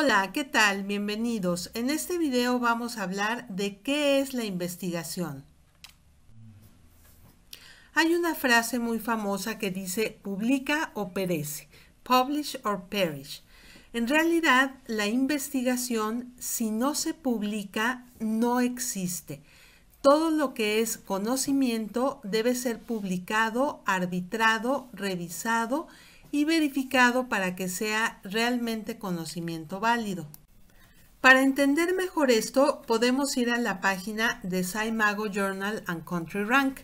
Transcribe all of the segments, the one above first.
Hola, ¿qué tal? Bienvenidos. En este video vamos a hablar de qué es la investigación. Hay una frase muy famosa que dice publica o perece, publish or perish. En realidad, la investigación, si no se publica, no existe. Todo lo que es conocimiento debe ser publicado, arbitrado, revisado y verificado para que sea realmente conocimiento válido. Para entender mejor esto, podemos ir a la página de SciMago Journal and Country Rank,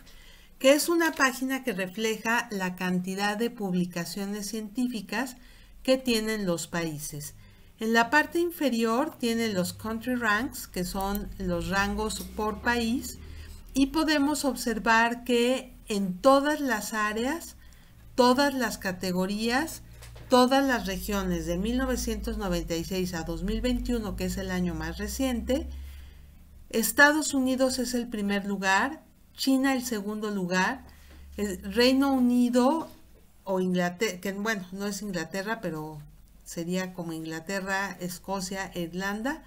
que es una página que refleja la cantidad de publicaciones científicas que tienen los países. En la parte inferior tienen los country ranks, que son los rangos por país, y podemos observar que en todas las áreas todas las categorías, todas las regiones de 1996 a 2021, que es el año más reciente. Estados Unidos es el primer lugar, China el segundo lugar, Reino Unido o Inglaterra, que bueno, no es Inglaterra, pero sería como Inglaterra, Escocia, Irlanda.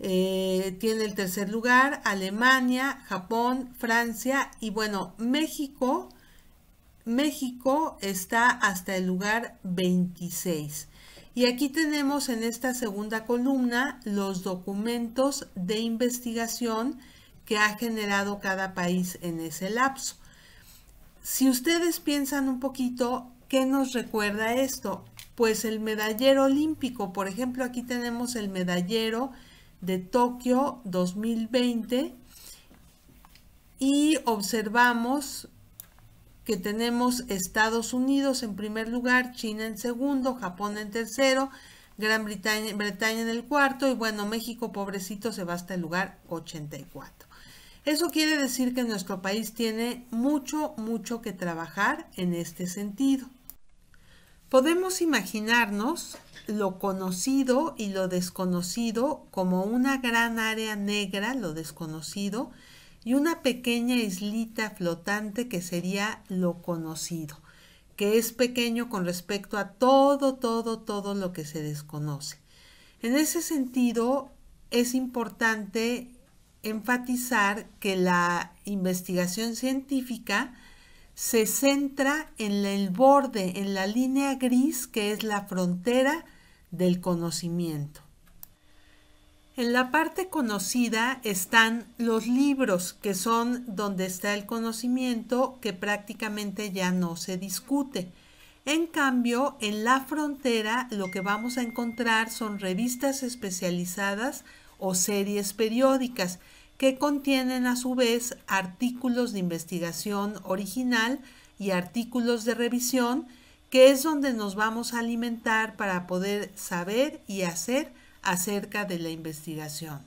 Eh, tiene el tercer lugar, Alemania, Japón, Francia y bueno, México México está hasta el lugar 26. Y aquí tenemos en esta segunda columna los documentos de investigación que ha generado cada país en ese lapso. Si ustedes piensan un poquito, ¿qué nos recuerda esto? Pues el medallero olímpico, por ejemplo, aquí tenemos el medallero de Tokio 2020 y observamos que tenemos Estados Unidos en primer lugar, China en segundo, Japón en tercero, Gran Bretaña, en el cuarto y bueno, México pobrecito se va hasta el lugar 84. Eso quiere decir que nuestro país tiene mucho, mucho que trabajar en este sentido. Podemos imaginarnos lo conocido y lo desconocido como una gran área negra, lo desconocido, y una pequeña islita flotante que sería lo conocido, que es pequeño con respecto a todo, todo, todo lo que se desconoce. En ese sentido, es importante enfatizar que la investigación científica se centra en el borde, en la línea gris que es la frontera del conocimiento. En la parte conocida están los libros, que son donde está el conocimiento que prácticamente ya no se discute. En cambio, en la frontera lo que vamos a encontrar son revistas especializadas o series periódicas que contienen a su vez artículos de investigación original y artículos de revisión, que es donde nos vamos a alimentar para poder saber y hacer acerca de la investigación.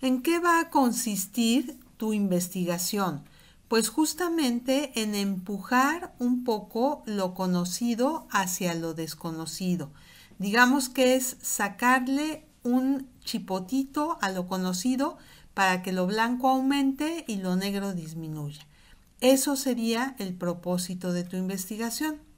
¿En qué va a consistir tu investigación? Pues justamente en empujar un poco lo conocido hacia lo desconocido. Digamos que es sacarle un chipotito a lo conocido para que lo blanco aumente y lo negro disminuya. Eso sería el propósito de tu investigación.